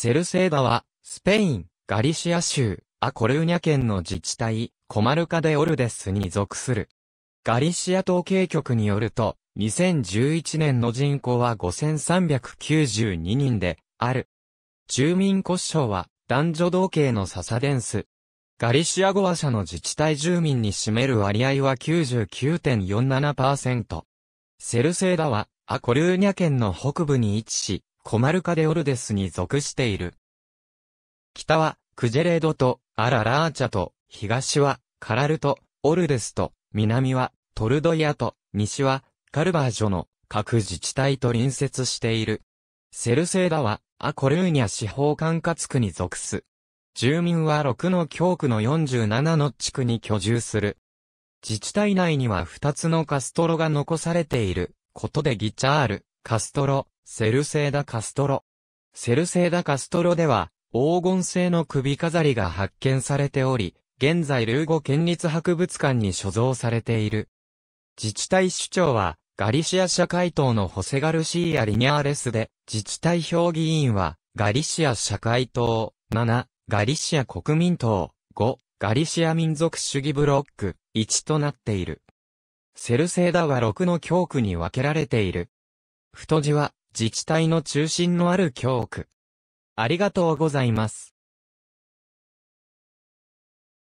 セルセーダは、スペイン、ガリシア州、アコルーニャ県の自治体、コマルカデオルデスに属する。ガリシア統計局によると、2011年の人口は5392人で、ある。住民骨賞は、男女同系のササデンス。ガリシア語話者の自治体住民に占める割合は99.47%。セルセーダは、アコルーニャ県の北部に位置し、コマルカ・デ・オルデスに属している。北は、クジェレードと、アラ・ラーチャと、東は、カラルと、オルデスと、南は、トルドイアと、西は、カルバージョの、各自治体と隣接している。セルセーダは、アコルーニャ司法管轄区に属す。住民は6の教区の47の地区に居住する。自治体内には2つのカストロが残されていることでギチャール、カストロ、セルセーダ・カストロ。セルセーダ・カストロでは、黄金製の首飾りが発見されており、現在ルーゴ県立博物館に所蔵されている。自治体首長は、ガリシア社会党のホセガルシーア・リニャーレスで、自治体評議員は、ガリシア社会党、7、ガリシア国民党、5、ガリシア民族主義ブロック、1となっている。セルセーダは6の教区に分けられている。太字は、自治体の中心のある教区。ありがとうございます。